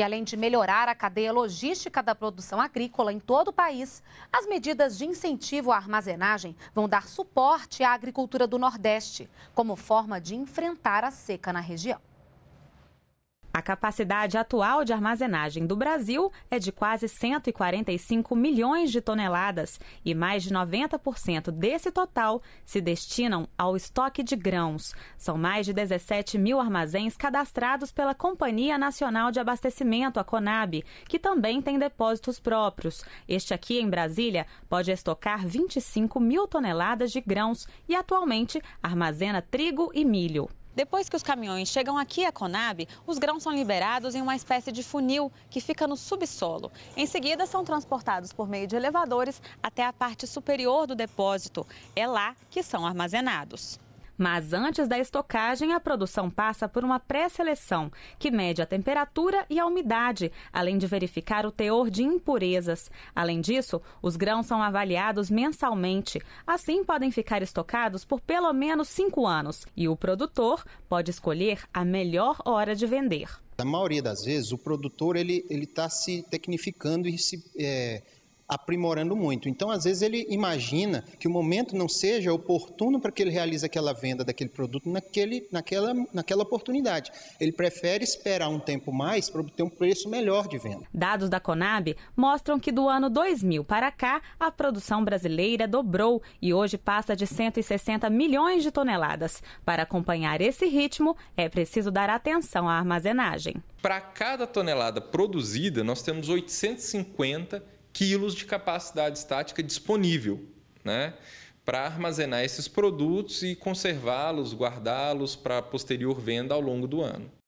E além de melhorar a cadeia logística da produção agrícola em todo o país, as medidas de incentivo à armazenagem vão dar suporte à agricultura do Nordeste, como forma de enfrentar a seca na região capacidade atual de armazenagem do Brasil é de quase 145 milhões de toneladas e mais de 90% desse total se destinam ao estoque de grãos. São mais de 17 mil armazéns cadastrados pela Companhia Nacional de Abastecimento, a Conab, que também tem depósitos próprios. Este aqui em Brasília pode estocar 25 mil toneladas de grãos e atualmente armazena trigo e milho. Depois que os caminhões chegam aqui à Conab, os grãos são liberados em uma espécie de funil que fica no subsolo. Em seguida, são transportados por meio de elevadores até a parte superior do depósito. É lá que são armazenados. Mas antes da estocagem, a produção passa por uma pré-seleção, que mede a temperatura e a umidade, além de verificar o teor de impurezas. Além disso, os grãos são avaliados mensalmente. Assim, podem ficar estocados por pelo menos cinco anos e o produtor pode escolher a melhor hora de vender. Na maioria das vezes, o produtor ele está se tecnificando e se. É aprimorando muito. Então, às vezes, ele imagina que o momento não seja oportuno para que ele realize aquela venda daquele produto naquele, naquela, naquela oportunidade. Ele prefere esperar um tempo mais para obter um preço melhor de venda. Dados da Conab mostram que do ano 2000 para cá, a produção brasileira dobrou e hoje passa de 160 milhões de toneladas. Para acompanhar esse ritmo, é preciso dar atenção à armazenagem. Para cada tonelada produzida, nós temos 850 quilos de capacidade estática disponível, né? Para armazenar esses produtos e conservá-los, guardá-los para posterior venda ao longo do ano.